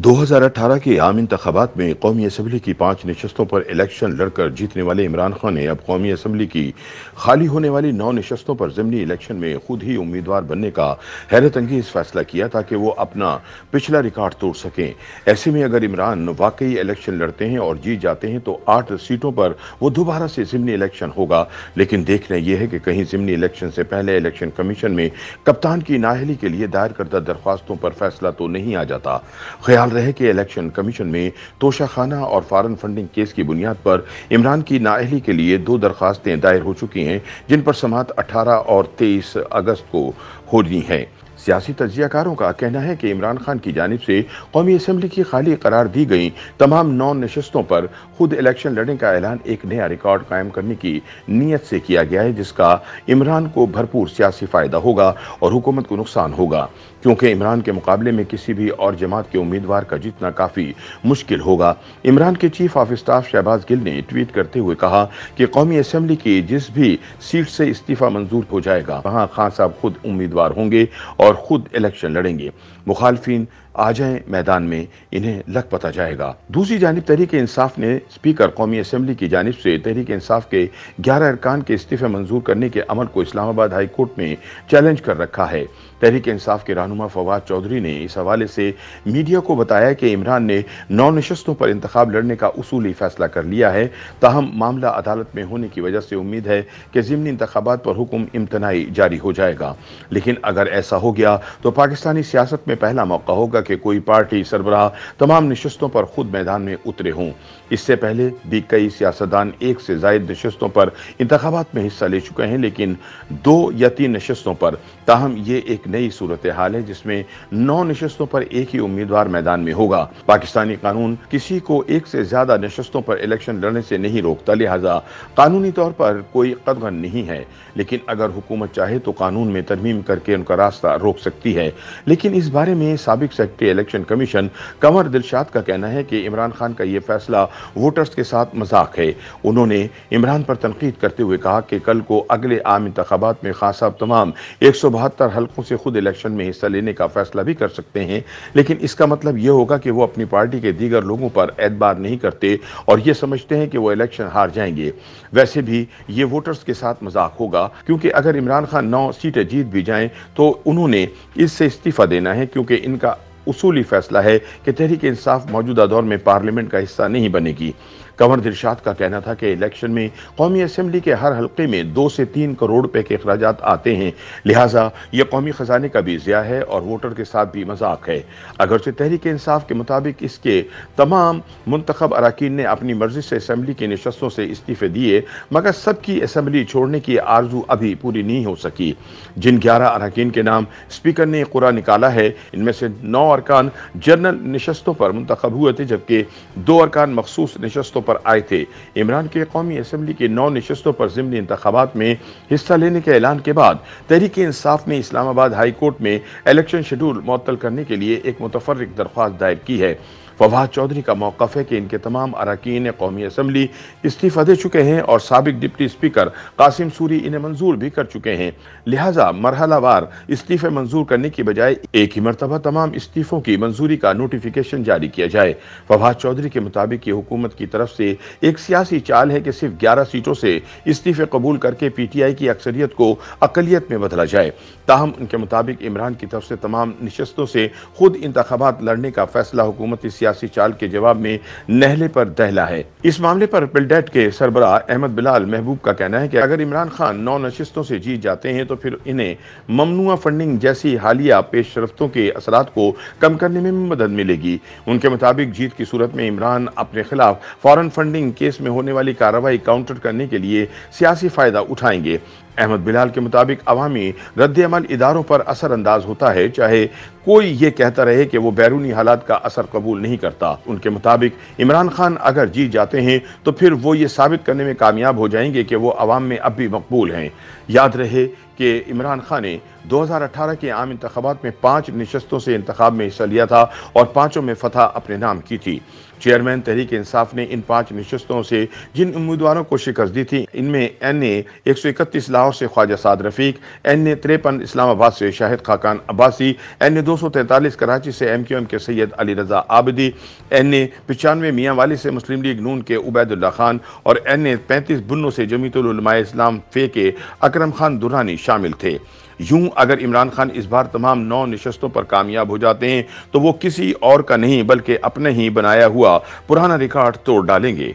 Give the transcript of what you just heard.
2018 के आम इंतबात में कौमी असम्बली की पाँच नशस्तों पर इलेक्शन लड़कर जीतने वाले इमरान खान ने अब कौमी असम्बली की खाली होने वाली नौ नशस्तों पर ज़मनी इलेक्शन में खुद ही उम्मीदवार बनने का हैरत अंगेज फैसला किया ताकि वो अपना पिछला रिकॉर्ड तोड़ सकें ऐसे में अगर इमरान वाकई इलेक्शन लड़ते हैं और जीत जाते हैं तो आठ सीटों पर वो दोबारा से ज़मनी इलेक्शन होगा लेकिन देखना यह है कि कहीं ज़मनी इलेक्शन से पहले इलेक्शन कमीशन में कप्तान की नाहली के लिए दायर करदा दरख्वास्तों पर फैसला तो नहीं आ जाता ख्याल ख्याल रहे कि इलेक्शन कमीशन में तोशाखाना और फॉरन फंडिंग केस की बुनियाद पर इमरान की नाअहली के लिए दो दरखास्तें दायर हो चुकी हैं जिन पर समात 18 और 23 अगस्त को होनी है सियासी तजियाकारों का कहना है कि इमरान खान की जानब से कौमी असम्बली की खाली करार दी गई तमाम नौ नशस्तों पर खुद इलेक्शन लड़ने का ऐलान एक नया रिकॉर्ड कायम करने की नीयत से किया गया है जिसका इमरान को भरपूर सियासी फ़ायदा होगा और हुकूमत को नुकसान होगा क्योंकि इमरान के मुकाबले में किसी भी और जमात के उम्मीदवार का जीतना काफ़ी मुश्किल होगा इमरान के chief of staff Shahbaz Gill ने ट्वीट करते हुए कहा कि कौमी असम्बली की जिस भी सीट से इस्तीफ़ा मंजूर हो जाएगा वहाँ खान साहब खुद उम्मीदवार होंगे और और खुद इलेक्शन लड़ेंगे मुखालफिन आ जाएं मैदान में इन्हें लग पता जाएगा दूसरी जानब तहरीक इंसाफ ने स्पीकर कौमी असम्बली की जानब से तहरीक इंसाफ के ग्यारह अरकान के इस्तीफे मंजूर करने के अमल को इस्लामाबाद हाई कोर्ट में चैलेंज कर रखा है तहरीक इंसाफ के रहनुमा फवाद चौधरी ने इस हवाले से मीडिया को बताया कि इमरान ने नौ नशस्तों पर इंतखब लड़ने का उसूली फैसला कर लिया है ताहम मामला अदालत में होने की वजह से उम्मीद है कि ज़मनी इंतबात पर हुक्म इम्तनाई जारी हो जाएगा लेकिन अगर ऐसा हो गया तो पाकिस्तानी सियासत में में पहला मौका होगा कि कोई पार्टी सरबराह तमाम नशस्तों पर खुद मैदान में उतरे हों इससे पहले भी कई सियासतदान एक से जायद नशस्तों पर इंतबात में हिस्सा ले चुके हैं लेकिन दो या तीन नशस्तों पर ताहम ये एक नई सूरत हाल है जिसमें नौ नशस्तों पर एक ही उम्मीदवार मैदान में होगा पाकिस्तानी कानून किसी को एक से ज्यादा नशस्तों पर इलेक्शन लड़ने से नहीं रोकता लिहाजा कानूनी तौर पर कोई कदगन नहीं है लेकिन अगर हुकूमत चाहे तो कानून में तरमीम करके उनका रास्ता रोक सकती है लेकिन इस बारे में सबक secretary election commission Kanwar Dilshad का कहना है कि इमरान खान का यह फैसला वोटर्स के साथ मजाक है उन्होंने इमरान पर तनकीद करते हुए कहा कि कल को अगले आम इंतबात में खासा तमाम एक सौ बहत्तर हलकों से खुद इलेक्शन में हिस्सा लेने का फैसला भी कर सकते हैं लेकिन इसका मतलब यह होगा कि वो अपनी पार्टी के दीगर लोगों पर एतबार नहीं करते और ये समझते हैं कि वो इलेक्शन हार जाएंगे वैसे भी ये वोटर्स के साथ मजाक होगा क्योंकि अगर इमरान खान नौ सीटें जीत भी जाएं तो उन्होंने इससे इस्तीफा देना है क्योंकि इनका उसूली फैसला है कि तहरीक इंसाफ मौजूदा दौर में पार्लियामेंट का हिस्सा नहीं बनेगी कंवर दिलशाद का कहना था कि इलेक्शन में कौमी असम्बली के हर हल्के में दो से तीन करोड़ रुपए के अखराज आते हैं लिहाजा यह कौमी खजाने का भी ज़िया है और वोटर के साथ भी मजाक है अगरचे तहरीक इंसाफ के मुताबिक इसके तमाम मंतखब अरकान ने अपनी मर्जी से असम्बली की नशस्तों से इस्तीफ़े दिए मगर सबकी असम्बली छोड़ने की आर्जू अभी पूरी नहीं हो सकी जिन ग्यारह अरकान के नाम स्पीकर ने कुरा निकाला है इनमें से नौ अरकान जनरल नशस्तों पर मंतखब हुए थे जबकि दो अरकान मखसूस नशस्तों पर पर आए थे इमरान के कौमी असम्बली के नौ नशस्तों पर ज़मनी इंतबात में हिस्सा लेने के ऐलान के बाद तहरीक इंसाफ ने इस्लामाबाद हाई कोर्ट में इलेक्शन शेड्यूल मअतल करने के लिए एक मुतफरक दरख्वास्त दायर की है फवाद चौधरी का मौकफ है कि इनके तमाम अरकान कौमी असम्बली इस्तीफ़ा दे चुके हैं और सबक डिप्टी स्पीकर कासिम सूरी इन्हें मंजूर भी कर चुके हैं लिहाजा मरहलावार इस्तीफ़े मंजूर करने की बजाय एक ही मरतबा तमाम इस्तीफ़ों की मंजूरी का नोटिफिकेशन जारी किया जाए फवाद चौधरी के मुताबिक ये हुकूमत की तरफ से एक सियासी चाल है कि सिर्फ ग्यारह सीटों से इस्तीफ़े कबूल करके पी टी आई की अक्सरियत को अकलीत में बदला जाए ताहम उनके मुताबिक इमरान की तरफ से तमाम नशस्तों से खुद इंतबात लड़ने का फैसला हुकूमती सियासी चाल के जवाब में नहले पर दहला है इस मामले पर बिल्डेट के सरबरा अहमद बिलाल महबूब का कहना है कि अगर इमरान खान नौ नशस्तों से जीत जाते हैं तो फिर इन्हें ममनुआ फंडिंग जैसी हालिया पेशरफ्तों के असरा को कम करने में मदद मिलेगी उनके मुताबिक जीत की सूरत में इमरान अपने खिलाफ फॉरन फंडिंग केस में होने वाली कार्रवाई काउंटर करने के लिए सियासी फायदा उठाएंगे अहमद बिलाल के मुताबिक अवामी रद्दमल इदारों पर असरअंदाज होता है चाहे कोई ये कहता रहे कि वो बैरूनी हालात का असर कबूल नहीं करता उनके मुताबिक इमरान खान अगर जीत जाते हैं तो फिर वो ये साबित करने में कामयाब हो जाएंगे कि वो अवाम में अब भी मकबूल हैं याद रहे कि इमरान खान ने 2018 के आम इंतबात में पाँच नशस्तों से इंतब में हिस्सा लिया था और पाँचों में फतह अपने नाम की थी चेयरमैन तहरीक इंसाफ ने इन पांच नशस्तों से जिन उम्मीदवारों को शिकस्त दी थी इनमें एन ए एक सौ इकतीस लाहौर से ख्वाजा साद रफीक एन ए तिरपन इस्लामाबाद से शाहिद खाकान अब्बासी एन ए दो सौ तैंतालीस कराची से एम क्यू एम के सैयद अली रजा आबदी एन ए पचानवे मियाँ वाली से मुस्लिम लीग नून के उबैदुल्ला खान और एन ए पैंतीस बुनों से जमीतुलमाए इस्लाम फे के अक्रम खान दुरानी शामिल थे यूं अगर इमरान खान इस बार तमाम नौ नशस्तों पर कामयाब हो जाते हैं तो वो किसी और का नहीं बल्कि अपने ही बनाया हुआ पुराना रिकॉर्ड तोड़ डालेंगे